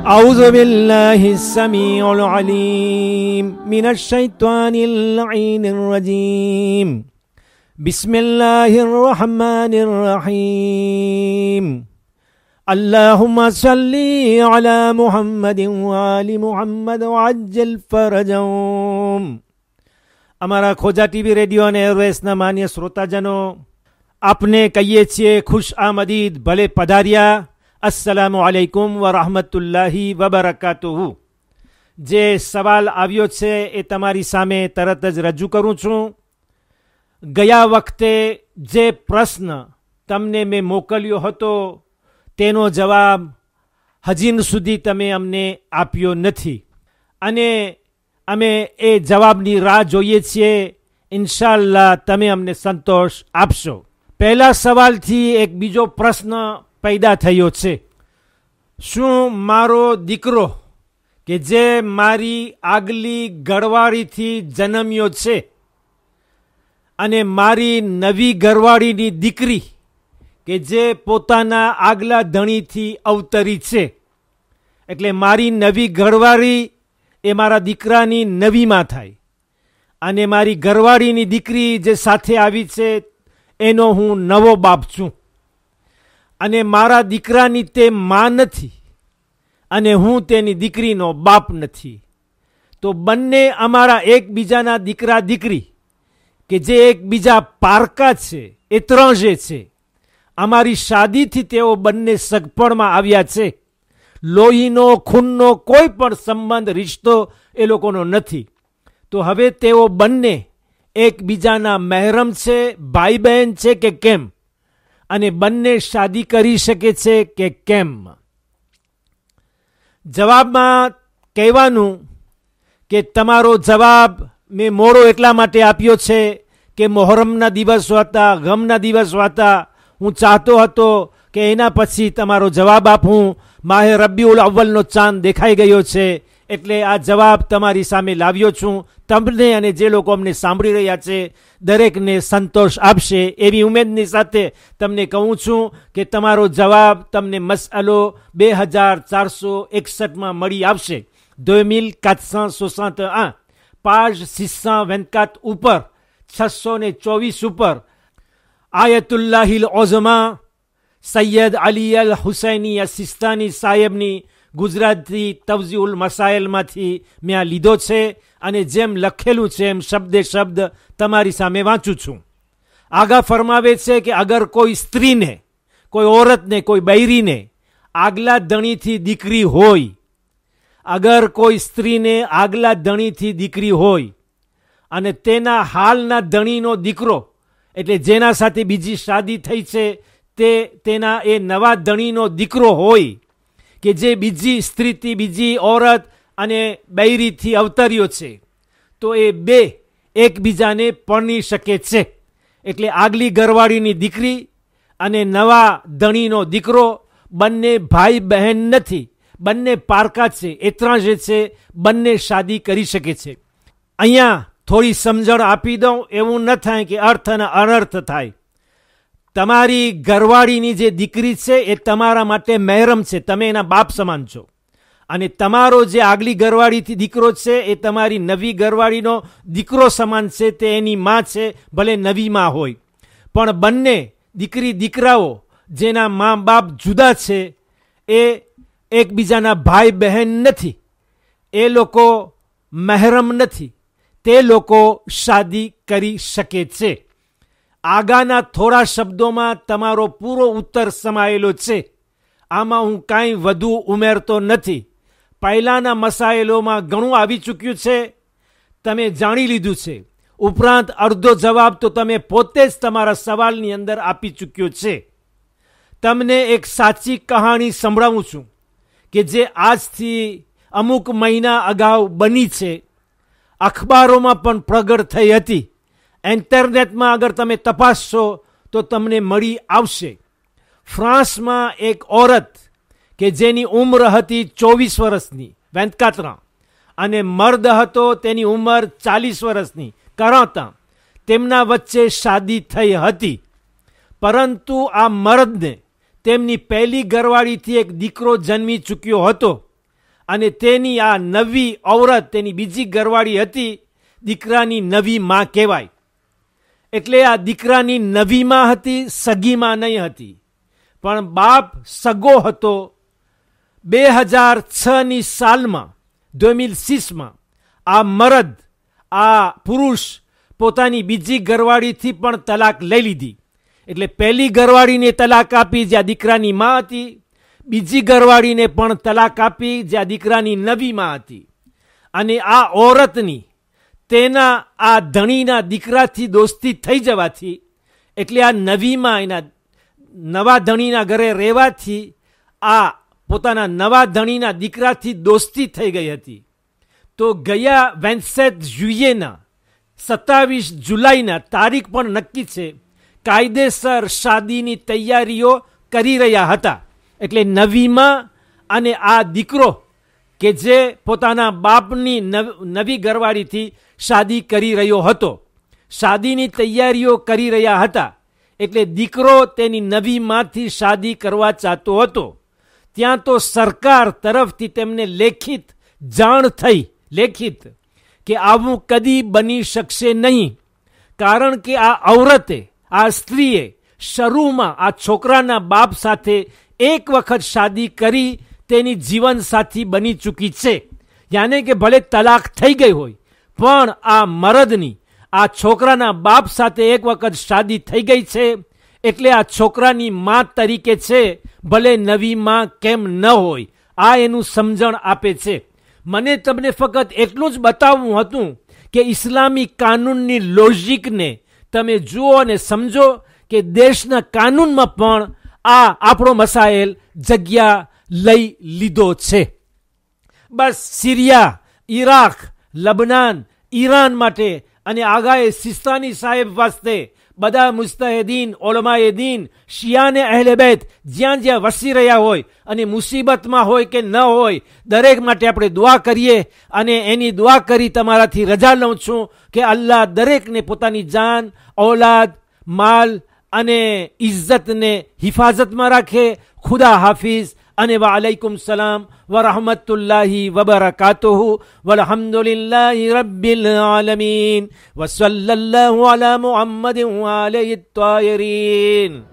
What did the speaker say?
أعوذ بالله السميع العليم من الشيطان اللعين الرجيم بسم الله الرحمن الرحيم اللهم صل على محمد وآل محمد وعجل فرجهم અમારા ખોજા TV radio અને એરવેસના માન્ય શ્રોતાજનો આપને કહીએ છીએ خوش آمديد بلي પધાર્યા અસલામ આલૈકુમ વરહમતુલ્લાહી વબરકાતુહુ જે સવાલ આવ્યો છે એ તમારી સામે તરત જ રજૂ કરું છું ગયા વખતે જે પ્રશ્ન તમને મેં મોકલ્યો હતો તેનો જવાબ હજીન સુધી તમે અમને આપ્યો નથી અને અમે એ જવાબની રાહ જોઈએ છીએ ઇન્શાલ્લાહ તમે અમને સંતોષ આપશો પહેલા સવાલથી એક બીજો પ્રશ્ન પેદા થયો છે શું મારો દીકરો કે જે મારી આગલી ઘરવાળીથી જન્મ્યો છે અને મારી નવી ઘરવાળીની દીકરી કે જે પોતાના આગલા ધણીથી અવતરી છે એટલે મારી નવી ઘરવાળી એ મારા દીકરાની નવીમાં થાય અને મારી ઘરવાળીની દીકરી જે સાથે આવી છે એનો હું નવો બાપ છું અને મારા દીકરાની તે માં નથી અને હું તેની દીકરીનો બાપ નથી તો બંને અમારા એકબીજાના દીકરા દીકરી કે જે એકબીજા પારકા છે એ ત્રણ જે છે અમારી શાદીથી તેઓ બંને સગપણમાં આવ્યા છે લોહીનો ખૂનનો કોઈ પણ સંબંધ રિશ્તો એ લોકોનો નથી તો હવે તેઓ બંને એકબીજાના મહેરમ છે ભાઈ બહેન છે કે કેમ અને બંને શાદી કરી શકે છે કે કેમ જવાબમાં કહેવાનું કે તમારો જવાબ મેં મોડો એટલા માટે આપ્યો છે કે મોહરમના દિવસો હતા ગમના દિવસો હતા હું ચાહતો હતો કે એના પછી તમારો જવાબ આપું માહે રબીઉલ અવ્વલનો ચાંદ દેખાઈ ગયો છે એટલે આ જવાબ તમારી સામે લાવ્યો છું તમને અને જે લોકો અમને સાંભળી રહ્યા છે દરેકને સંતોષ આપશે એવી ઉમેદની સાથે તમને કહું છું કે તમારો જવાબ તમને મસઅલો બે હજાર ચારસો એકસઠમાં મળી આવશે દોયમિલ mille quatre આ soixante સિસ્સા page ઉપર છસો ને ચોવીસ ઉપર આયતુલ્લાહિલ ઓઝમા સૈયદ અલી અલ હુસૈની અસિસ્તાની સાહેબની ગુજરાતી તવજીઉલ મસાયલમાંથી મેં આ લીધો છે અને જેમ લખેલું છે એમ શબ્દે શબ્દ તમારી સામે વાંચું છું આગા ફરમાવે છે કે અગર કોઈ સ્ત્રીને કોઈ ઓરતને કોઈ બૈરીને આગલા ધણીથી દીકરી હોય અગર કોઈ સ્ત્રીને આગલા ધણીથી દીકરી હોય અને તેના હાલના ધણીનો દીકરો એટલે જેના સાથે બીજી શાદી થઈ છે તે તેના એ નવા ધણીનો દીકરો હોય કે જે બીજી સ્ત્રીથી બીજી ઓરત અને બૈરીથી અવતર્યો છે તો એ બે એકબીજાને પરણી શકે છે એટલે આગલી ઘરવાળીની દીકરી અને નવા ધણીનો દીકરો બંને ભાઈ બહેન નથી બંને પારકા છે એત્રાજે છે બંને શાદી કરી શકે છે અહીંયા થોડી સમજણ આપી દઉં એવું ન થાય કે અર્થ અને અનર્થ થાય તમારી ઘરવાળીની જે દીકરી છે એ તમારા માટે મહેરમ છે તમે એના બાપ સમાન છો અને તમારો જે આગલી ઘરવાળીથી દીકરો છે એ તમારી નવી ઘરવાળીનો દીકરો સમાન છે તે એની માં છે ભલે નવી માં હોય પણ બંને દીકરી દીકરાઓ જેના મા બાપ જુદા છે એ એકબીજાના ભાઈ બહેન નથી એ લોકો મહેરમ નથી તે લોકો શાદી કરી શકે છે આગાના થોડા શબ્દોમાં તમારો પૂરો ઉત્તર સમાયેલો છે આમાં હું કાંઈ વધુ ઉમેરતો નથી પહેલાંના મસાયલોમાં ઘણું આવી ચૂક્યું છે તમે જાણી લીધું છે ઉપરાંત અડધો જવાબ તો તમે પોતે જ તમારા સવાલની અંદર આપી ચૂક્યો છે તમને એક સાચી કહાણી સંભળાવું છું કે જે આજથી અમુક મહિના અગાઉ બની છે અખબારોમાં પણ પ્રગટ થઈ હતી ઇન્ટરનેટમાં અગર તમે તપાસશો તો તમને મળી આવશે ફ્રાન્સમાં એક ઓરત કે જેની ઉંમર હતી ચોવીસ વર્ષની વેંતકાતરા અને મર્દ હતો તેની ઉંમર ચાલીસ વર્ષની કરાતા તેમના વચ્ચે શાદી થઈ હતી પરંતુ આ મર્દને તેમની પહેલી ઘરવાળીથી એક દીકરો જન્મી ચૂક્યો હતો અને તેની આ નવી ઔરત તેની બીજી ઘરવાળી હતી દીકરાની નવી માં કહેવાય એટલે આ દીકરાની નવીમાં હતી સગીમાં નહીં હતી પણ બાપ સગો હતો બે હજાર છની સાલમાં દોમિલ સિસમાં આ મરદ આ પુરુષ પોતાની બીજી ઘરવાળીથી પણ તલાક લઈ લીધી એટલે પહેલી ઘરવાળીને તલાક આપી જ્યાં દીકરાની માં હતી બીજી ઘરવાળીને પણ તલાક આપી જ્યાં દીકરાની નવીમાં હતી અને આ ઓરતની તેના આ ધણીના દીકરાથી દોસ્તી થઈ જવાથી એટલે આ નવીમાં એના નવા ધણીના ઘરે રહેવાથી આ પોતાના નવા ધણીના દીકરાથી દોસ્તી થઈ ગઈ હતી તો ગયા વેન્સેટ જુયેના સત્તાવીસ જુલાઈના તારીખ પણ નક્કી છે કાયદેસર શાદીની તૈયારીઓ કરી રહ્યા હતા એટલે નવીમાં અને આ દીકરો કે જે પોતાના બાપની નવી ઘરવાળીથી શાદી કરી રહ્યો હતો શાદીની તૈયારીઓ કરી રહ્યા હતા એટલે દીકરો તેની નવીમાંથી શાદી કરવા ચાહતો હતો ત્યાં તો સરકાર તરફથી તેમને લેખિત જાણ થઈ લેખિત કે આવું કદી બની શકશે નહીં કારણ કે આ ઔરતે આ સ્ત્રીએ શરૂમાં આ છોકરાના બાપ સાથે એક વખત શાદી કરી તેની જીવનસાથી બની ચૂકી છે યાને કે ભલે તલાક થઈ ગઈ હોય પણ આ મરદની આ છોકરાના બાપ સાથે એક વખત શાદી થઈ ગઈ છે એટલે આ છોકરાની મા તરીકે છે ભલે નવી મા કેમ ન હોય આ એનું સમજણ આપે છે મને તમને ફક્ત એટલું જ બતાવવું હતું કે ઇસ્લામી કાનૂનની લોજિકને તમે જુઓ અને સમજો કે દેશના કાનૂનમાં પણ આ આપણો મસાયેલ જગ્યા લઈ લીધો છે બસ સિરિયા ઈરાક લબનાન ઈરાન માટે અને આગાએ સિસ્તાની સાહેબ વાસ્તે બધા મુસ્તહેદીન ઓલમાએ દીન શિયાને અહેલેબેત જ્યાં જ્યાં વસી રહ્યા હોય અને મુસીબતમાં હોય કે ન હોય દરેક માટે આપણે દુઆ કરીએ અને એની દુઆ કરી તમારાથી રજા લઉં છું કે અલ્લાહ દરેકને પોતાની જાન ઓલાદ માલ અને ઇજ્જતને હિફાજતમાં રાખે ખુદા હાફિઝ أنا وعليكم السلام ورحمة الله وبركاته والحمد لله رب العالمين وصلى الله على محمد وعلى الطائرين